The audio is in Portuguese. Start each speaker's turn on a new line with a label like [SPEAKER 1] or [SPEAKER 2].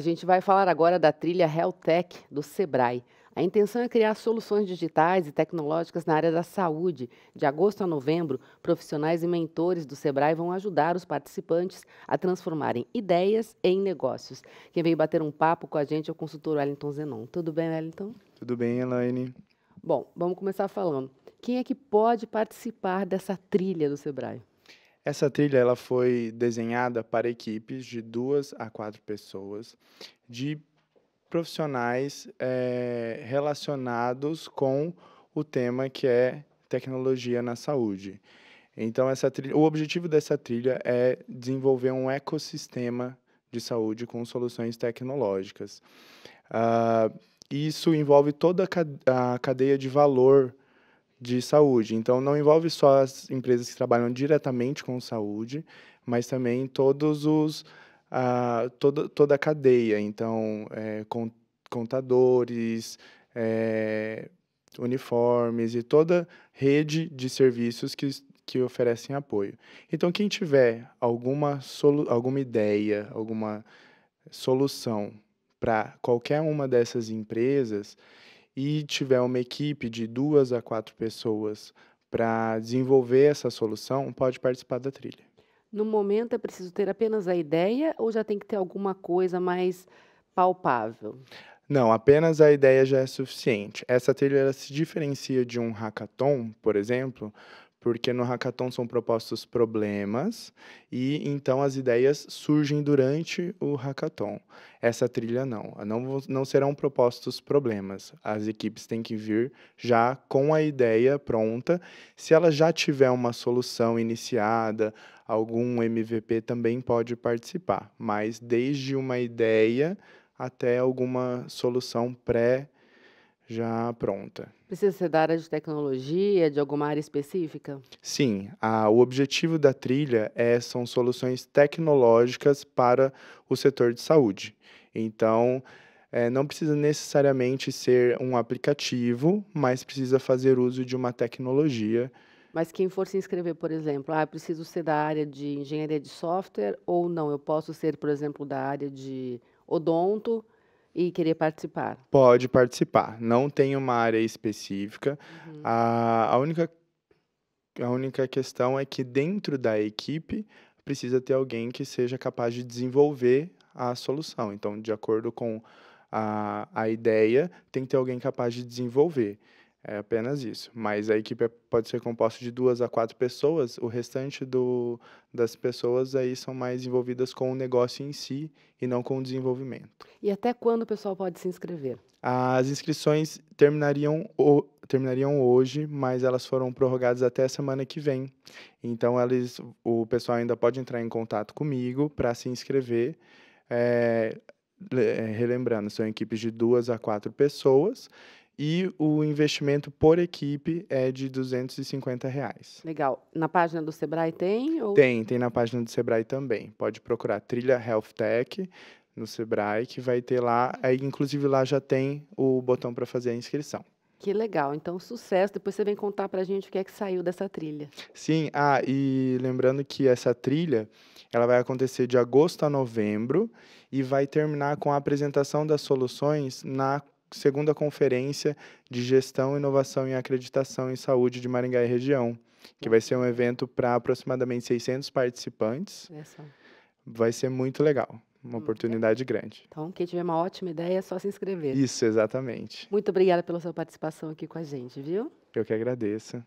[SPEAKER 1] A gente vai falar agora da trilha Helltech do Sebrae. A intenção é criar soluções digitais e tecnológicas na área da saúde. De agosto a novembro, profissionais e mentores do Sebrae vão ajudar os participantes a transformarem ideias em negócios. Quem veio bater um papo com a gente é o consultor Wellington Zenon. Tudo bem, Wellington?
[SPEAKER 2] Tudo bem, Elaine.
[SPEAKER 1] Bom, vamos começar falando. Quem é que pode participar dessa trilha do Sebrae?
[SPEAKER 2] Essa trilha ela foi desenhada para equipes de duas a quatro pessoas, de profissionais é, relacionados com o tema que é tecnologia na saúde. Então, essa trilha, o objetivo dessa trilha é desenvolver um ecossistema de saúde com soluções tecnológicas. Uh, isso envolve toda a cadeia de valor de saúde. Então, não envolve só as empresas que trabalham diretamente com saúde, mas também todos os a, toda, toda a cadeia. Então, é, contadores, é, uniformes e toda rede de serviços que, que oferecem apoio. Então, quem tiver alguma, solu alguma ideia, alguma solução para qualquer uma dessas empresas e tiver uma equipe de duas a quatro pessoas para desenvolver essa solução, pode participar da trilha.
[SPEAKER 1] No momento é preciso ter apenas a ideia ou já tem que ter alguma coisa mais palpável?
[SPEAKER 2] Não, apenas a ideia já é suficiente. Essa trilha se diferencia de um hackathon, por exemplo, porque no hackathon são propostos problemas e então as ideias surgem durante o hackathon. Essa trilha não, não, não serão propostos problemas. As equipes têm que vir já com a ideia pronta. Se ela já tiver uma solução iniciada, algum MVP também pode participar, mas desde uma ideia até alguma solução pré já pronta.
[SPEAKER 1] Precisa ser da área de tecnologia, de alguma área específica?
[SPEAKER 2] Sim, a, o objetivo da trilha é, são soluções tecnológicas para o setor de saúde. Então, é, não precisa necessariamente ser um aplicativo, mas precisa fazer uso de uma tecnologia.
[SPEAKER 1] Mas quem for se inscrever, por exemplo, ah, preciso ser da área de engenharia de software ou não? Eu posso ser, por exemplo, da área de odonto e querer participar?
[SPEAKER 2] Pode participar. Não tem uma área específica. Uhum. A, a, única, a única questão é que dentro da equipe precisa ter alguém que seja capaz de desenvolver a solução. Então, de acordo com a, a ideia, tem que ter alguém capaz de desenvolver. É apenas isso. Mas a equipe é, pode ser composta de duas a quatro pessoas, o restante do, das pessoas aí são mais envolvidas com o negócio em si e não com o desenvolvimento.
[SPEAKER 1] E até quando o pessoal pode se inscrever?
[SPEAKER 2] As inscrições terminariam, o, terminariam hoje, mas elas foram prorrogadas até a semana que vem. Então, eles, o pessoal ainda pode entrar em contato comigo para se inscrever. É, é, relembrando, são equipes de duas a quatro pessoas e o investimento por equipe é de 250 reais.
[SPEAKER 1] Legal. Na página do Sebrae tem? Ou... Tem,
[SPEAKER 2] tem na página do Sebrae também. Pode procurar Trilha Health Tech no Sebrae, que vai ter lá, aí, inclusive lá já tem o botão para fazer a inscrição.
[SPEAKER 1] Que legal. Então, sucesso. Depois você vem contar para a gente o que é que saiu dessa trilha.
[SPEAKER 2] Sim. Ah, e lembrando que essa trilha, ela vai acontecer de agosto a novembro e vai terminar com a apresentação das soluções na segunda conferência de gestão, inovação e acreditação em saúde de Maringá e região, que vai ser um evento para aproximadamente 600 participantes. Vai ser muito legal. Uma hum, oportunidade grande.
[SPEAKER 1] Então, quem tiver uma ótima ideia é só se inscrever.
[SPEAKER 2] Isso, exatamente.
[SPEAKER 1] Muito obrigada pela sua participação aqui com a gente, viu?
[SPEAKER 2] Eu que agradeço.